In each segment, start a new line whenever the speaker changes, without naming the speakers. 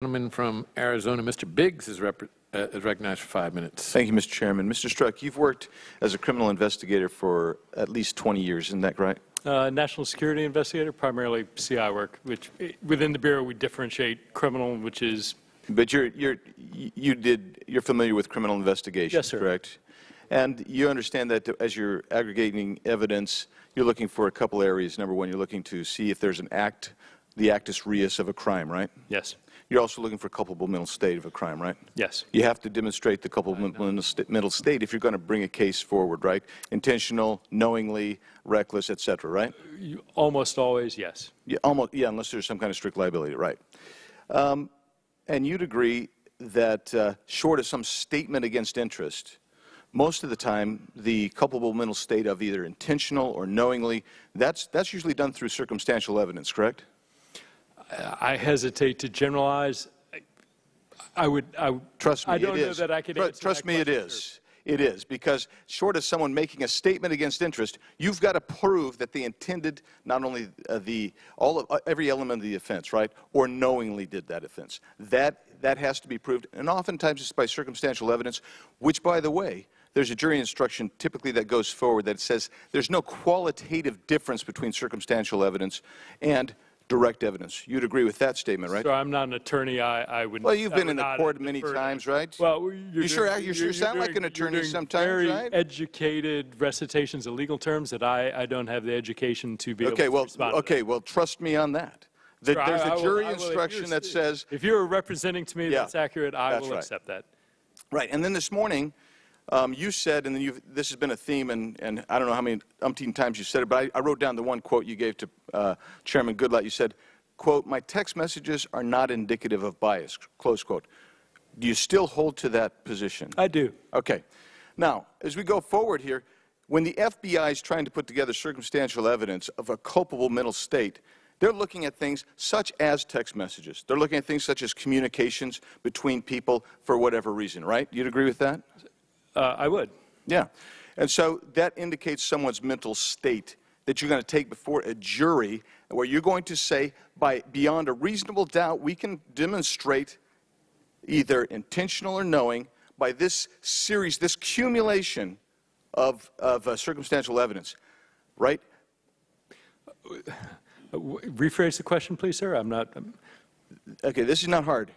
gentleman from Arizona, Mr. Biggs, is, uh, is, recognized for five minutes.
Thank you, Mr. Chairman. Mr. Struck, you've worked as a criminal investigator for at least 20 years, isn't that right?
Uh, national security investigator, primarily CI work, which eh, within the Bureau we differentiate criminal, which
is. But you're, you're, you did, you're familiar with criminal investigations, yes, sir. correct? And you understand that as you're aggregating evidence, you're looking for a couple areas. Number one, you're looking to see if there's an act, the actus reus of a crime, right? Yes. You're also looking for culpable mental state of a crime, right? Yes. You have to demonstrate the culpable mental state if you're going to bring a case forward, right? Intentional, knowingly, reckless, et cetera, right?
You, almost always, yes.
Yeah, almost, yeah, unless there's some kind of strict liability, right. Um, and you'd agree that uh, short of some statement against interest, most of the time, the culpable mental state of either intentional or knowingly, that's, that's usually done through circumstantial evidence, correct?
I hesitate to generalize. I,
I would, I, trust me, I don't know is. that I could But Trust me, it is. It is because short of someone making a statement against interest, you've got to prove that they intended not only uh, the all of uh, every element of the offense, right, or knowingly did that offense. That that has to be proved, and oftentimes it's by circumstantial evidence, which, by the way. There's a jury instruction typically that goes forward that says there's no qualitative difference between circumstantial evidence and direct evidence. You'd agree with that statement, right? So
I'm not an attorney. I, I would. Well, you've I been in a court
many times, right? Well, you sure you sure sound doing, like an attorney sometimes, very right?
Educated recitations of legal terms that I, I don't have the education to be. Okay, able to well, okay,
well, trust me on that. The, sure, there's I, a jury will, instruction that says if you're representing to me yeah, that's accurate, I will right. accept that. Right, and then this morning. Um, you said, and then this has been a theme, and, and I don't know how many umpteen times you said it, but I, I wrote down the one quote you gave to uh, Chairman Goodlatte. You said, quote, my text messages are not indicative of bias, close quote. Do you still hold to that position? I do. Okay. Now, as we go forward here, when the FBI is trying to put together circumstantial evidence of a culpable mental state, they're looking at things such as text messages. They're looking at things such as communications between people for whatever reason, right? You'd agree with that? Uh, I would. Yeah. And so that indicates someone's mental state that you're going to take before a jury where you're going to say, by beyond a reasonable doubt, we can demonstrate either intentional or knowing by this series, this accumulation of, of uh, circumstantial evidence, right? Uh, rephrase the question, please, sir. I'm not. I'm... Okay, this is not hard.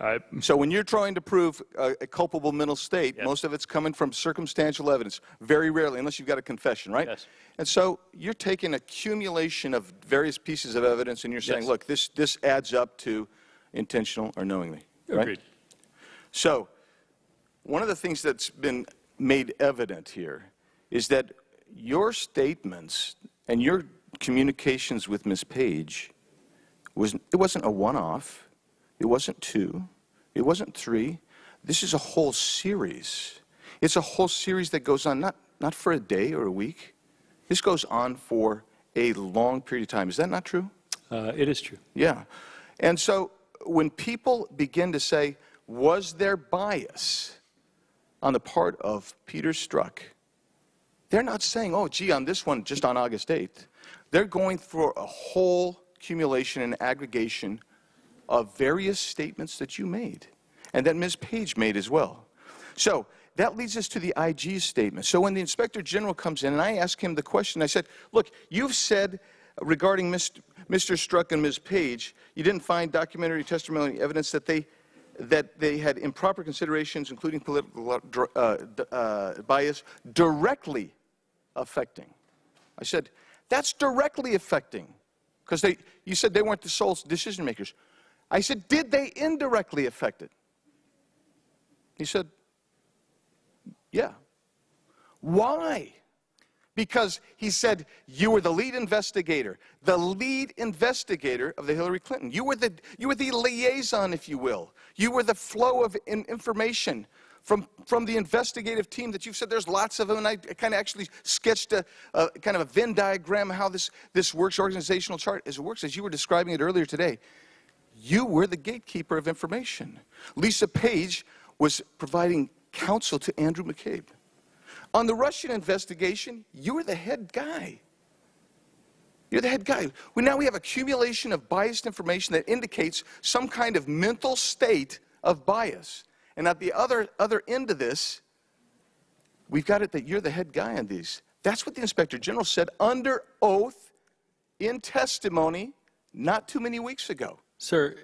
I, so when you're trying to prove a, a culpable mental state, yes. most of it's coming from circumstantial evidence, very rarely, unless you've got a confession, right? Yes. And so you're taking accumulation of various pieces of evidence, and you're saying, yes. look, this this adds up to intentional or knowingly. Right? Agreed. So one of the things that's been made evident here is that your statements and your communications with Ms. Page was it wasn't a one-off. It wasn't two. It wasn't three. This is a whole series. It's a whole series that goes on, not, not for a day or a week. This goes on for a long period of time. Is that not true? Uh, it is true. Yeah. And so when people begin to say, was there bias on the part of Peter Strzok? They're not saying, oh, gee, on this one, just on August 8th. They're going for a whole accumulation and aggregation of various statements that you made and that Ms. Page made as well. So that leads us to the IG's statement. So when the Inspector General comes in and I ask him the question, I said, look, you've said regarding Mr. Mr. Struck and Ms. Page, you didn't find documentary testimony evidence that they that they had improper considerations, including political uh, uh, uh, bias, directly affecting. I said, that's directly affecting, because you said they weren't the sole decision makers. I said, Did they indirectly affect it? He said, Yeah. Why? Because he said, You were the lead investigator, the lead investigator of the Hillary Clinton. You were the, you were the liaison, if you will. You were the flow of in information from, from the investigative team that you've said there's lots of them, and I kind of actually sketched a, a, kind of a Venn diagram how this, this works, organizational chart, as it works, as you were describing it earlier today. You were the gatekeeper of information. Lisa Page was providing counsel to Andrew McCabe. On the Russian investigation, you were the head guy. You're the head guy. We, now we have accumulation of biased information that indicates some kind of mental state of bias. And at the other, other end of this, we've got it that you're the head guy on these. That's what the inspector general said under oath in testimony not too many weeks ago. Sir,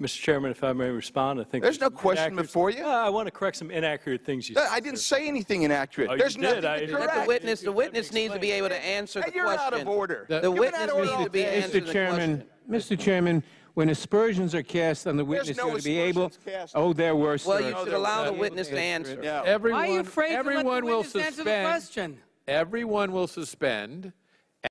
Mr. Chairman, if
I may respond, I think there's no question before you. Uh,
I want to correct some inaccurate things you uh, said. I didn't sir. say anything inaccurate. Oh, there's nothing I, correct. The witness, the witness needs to be able to answer the you're question. You're out of order. The, the witness needs to be Mr. Answer Chairman,
question. Mr. Chairman, when aspersions are cast on the witness, no to be able.
Cast. Oh, there were. Well, you should allow the witness to answer. No. Everyone, Why are you afraid everyone to let the will suspend. Answer the question?
Everyone will suspend.